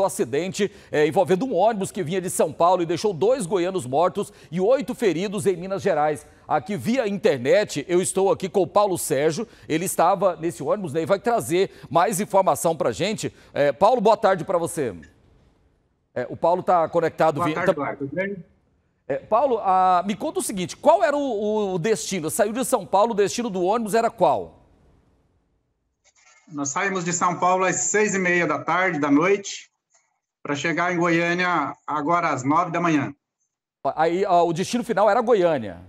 do acidente é, envolvendo um ônibus que vinha de São Paulo e deixou dois goianos mortos e oito feridos em Minas Gerais. Aqui via internet, eu estou aqui com o Paulo Sérgio, ele estava nesse ônibus né, e vai trazer mais informação para gente. É, Paulo, boa tarde para você. É, o Paulo está conectado. Boa via... tarde, tá... tudo bem? É, Paulo, ah, me conta o seguinte: qual era o, o, destino? Saiu de São Paulo, o destino do ônibus era qual? Nós saímos de São Paulo às seis e meia da tarde, da noite, para chegar em Goiânia agora às nove da manhã. Aí ó, o destino final era Goiânia.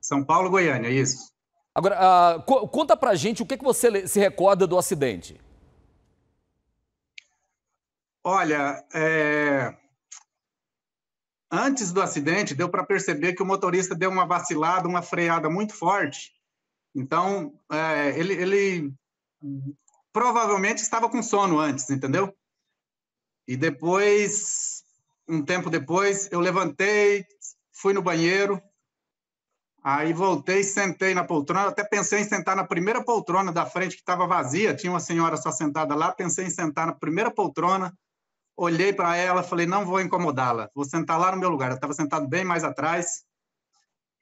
São Paulo, Goiânia, isso. Agora, uh, co conta pra gente o que, que você se recorda do acidente. Olha, é... antes do acidente, deu para perceber que o motorista deu uma vacilada, uma freada muito forte. Então, é, ele, ele provavelmente estava com sono antes, entendeu? E depois, um tempo depois, eu levantei, fui no banheiro, aí voltei, sentei na poltrona. Até pensei em sentar na primeira poltrona da frente, que estava vazia, tinha uma senhora só sentada lá. Pensei em sentar na primeira poltrona, olhei para ela, falei: não vou incomodá-la, vou sentar lá no meu lugar. Eu estava sentado bem mais atrás.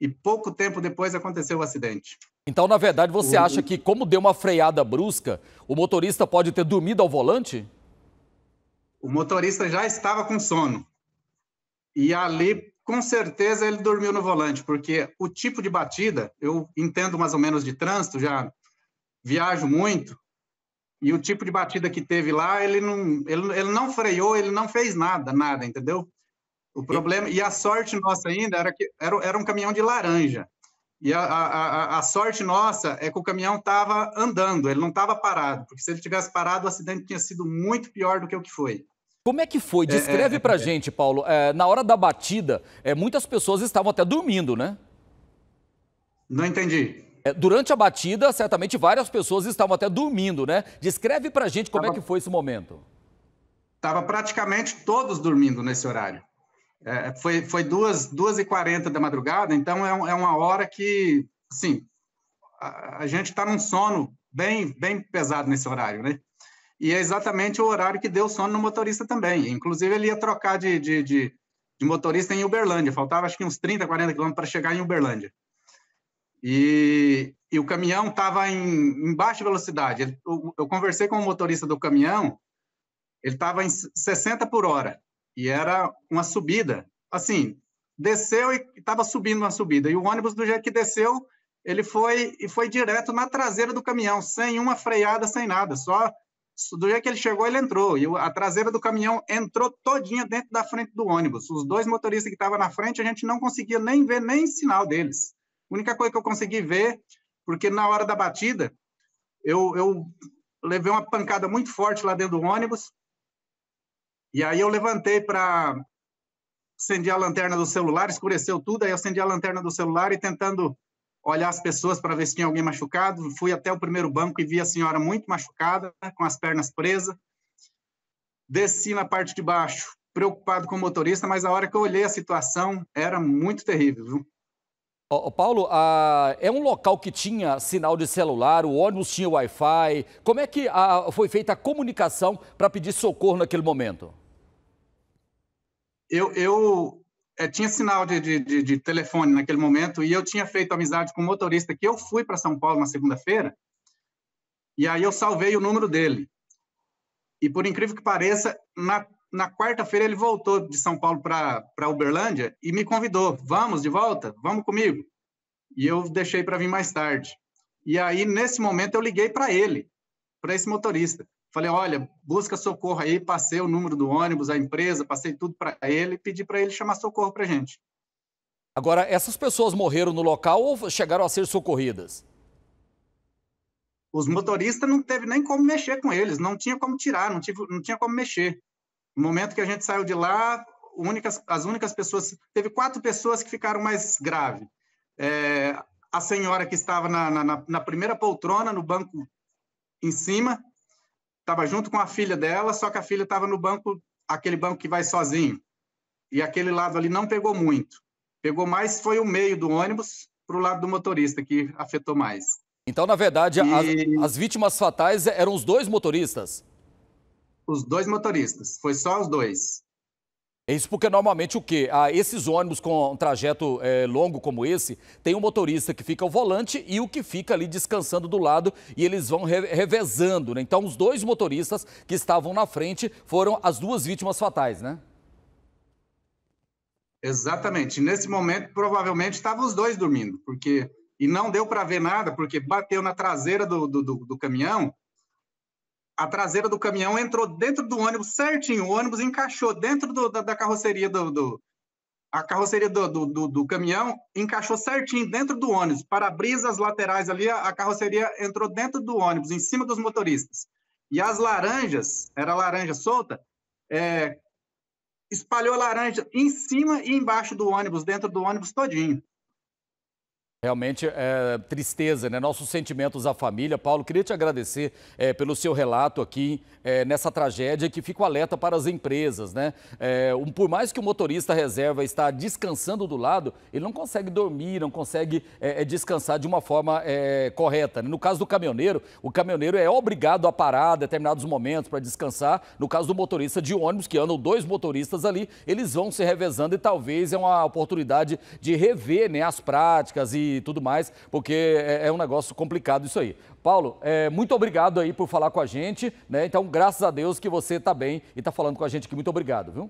E pouco tempo depois aconteceu o acidente. Então, na verdade, você acha que, como deu uma freada brusca, o motorista pode ter dormido ao volante? O motorista já estava com sono. E ali, com certeza, ele dormiu no volante, porque o tipo de batida, eu entendo mais ou menos de trânsito, já viajo muito, e o tipo de batida que teve lá, ele não, ele, ele não freou, ele não fez nada, nada, entendeu? O problema, e a sorte nossa ainda era que era, era um caminhão de laranja. E a, a, a, sorte nossa é que o caminhão estava andando, ele não estava parado, porque se ele tivesse parado, o acidente tinha sido muito pior do que o que foi. Como é que foi? É, Descreve é, é, é, gente, Paulo. É, na hora da batida, é, muitas pessoas estavam até dormindo, né? Não entendi. durante a batida, certamente várias pessoas estavam até dormindo, né? Descreve a gente como tava, é que foi esse momento. Estava praticamente todos dormindo nesse horário. É, foi foi duas, duas e quarenta da madrugada, então é, é uma hora que, assim, a, a gente está num sono bem, bem pesado nesse horário, né? E é exatamente o horário que deu sono no motorista também. Inclusive, ele ia trocar de, de, de, de motorista em Uberlândia. Faltava, acho que uns 30, 40 quilômetros para chegar em Uberlândia. E, e o caminhão estava em, em, baixa velocidade. Eu, eu conversei com o motorista do caminhão, ele estava em 60 por hora e era uma subida. Assim, desceu e estava subindo uma subida. E o ônibus, do jeito que desceu, ele foi e foi direto na traseira do caminhão, sem uma freada, sem nada. Só do jeito que ele chegou, ele entrou. E a traseira do caminhão entrou todinha dentro da frente do ônibus. Os dois motoristas que estavam na frente, a gente não conseguia nem ver nem sinal deles. A única coisa que eu consegui ver, porque na hora da batida, eu, eu levei uma pancada muito forte lá dentro do ônibus, e aí eu levantei para acender a lanterna do celular, escureceu tudo, aí acendi a lanterna do celular e tentando olhar as pessoas para ver se tinha alguém machucado, fui até o primeiro banco e vi a senhora muito machucada, com as pernas presas. Desci na parte de baixo, preocupado com o motorista, mas a hora que eu olhei a situação era muito terrível, viu? Oh, Paulo, ah, é um local que tinha sinal de celular, o ônibus tinha Wi-Fi. Como é que ah, foi feita a comunicação para pedir socorro naquele momento? eu, eu é, tinha sinal de, de, de, telefone naquele momento e eu tinha feito amizade com um motorista que eu fui para São Paulo na segunda-feira e aí eu salvei o número dele. E por incrível que pareça, na, na quarta-feira ele voltou de São Paulo para Uberlândia e me convidou: vamos de volta? Vamos comigo. E eu deixei para vir mais tarde. E aí, nesse momento, eu liguei para ele, para esse motorista. Falei, olha, busca socorro aí, passei o número do ônibus, a empresa, passei tudo para ele, e pedi para ele chamar socorro para gente. Agora, essas pessoas morreram no local ou chegaram a ser socorridas? Os motoristas não teve nem como mexer com eles, não tinha como tirar, não, tive, não tinha como mexer. No momento que a gente saiu de lá, únicas, as únicas pessoas, teve quatro pessoas que ficaram mais graves. É, a senhora que estava na, na, na primeira poltrona, no banco em cima, estava junto com a filha dela, só que a filha estava no banco, aquele banco que vai sozinho. E aquele lado ali não pegou muito. Pegou mais foi o meio do ônibus para o lado do motorista que afetou mais. Então, na verdade, e... as, as vítimas fatais eram os dois motoristas? Os dois motoristas, foi só os dois. É Isso porque normalmente o quê? Ah, esses ônibus com um trajeto é, longo como esse, tem um motorista que fica ao volante e o que fica ali descansando do lado e eles vão re revezando, né? Então os dois motoristas que estavam na frente foram as duas vítimas fatais, né? Exatamente. Nesse momento, provavelmente, estavam os dois dormindo, porque... E não deu para ver nada, porque bateu na traseira do, do, do, do caminhão a traseira do caminhão entrou dentro do ônibus certinho, o ônibus encaixou dentro do, da, da, carroceria do, do, a carroceria do, do, do, caminhão encaixou certinho dentro do ônibus, para-brisas laterais ali, a, a, carroceria entrou dentro do ônibus, em cima dos motoristas. E as laranjas, era laranja solta, é, espalhou laranja em cima e embaixo do ônibus, dentro do ônibus todinho. Realmente é, tristeza, né? Nossos sentimentos à família. Paulo, queria te agradecer é, pelo seu relato aqui é, nessa tragédia que fica o alerta para as empresas, né? É, um, por mais que o motorista reserva está descansando do lado, ele não consegue dormir, não consegue é, é, descansar de uma forma correta. Né? No caso do caminhoneiro, o caminhoneiro é obrigado a parar determinados momentos para descansar. No caso do motorista de ônibus, que andam dois motoristas ali, eles vão se revezando e talvez é uma oportunidade de rever né, as práticas e e tudo mais, porque é, é um negócio complicado isso aí. Paulo, é, muito obrigado aí por falar com a gente, né? Então, graças a Deus que você está bem e está falando com a gente aqui. Muito obrigado, viu?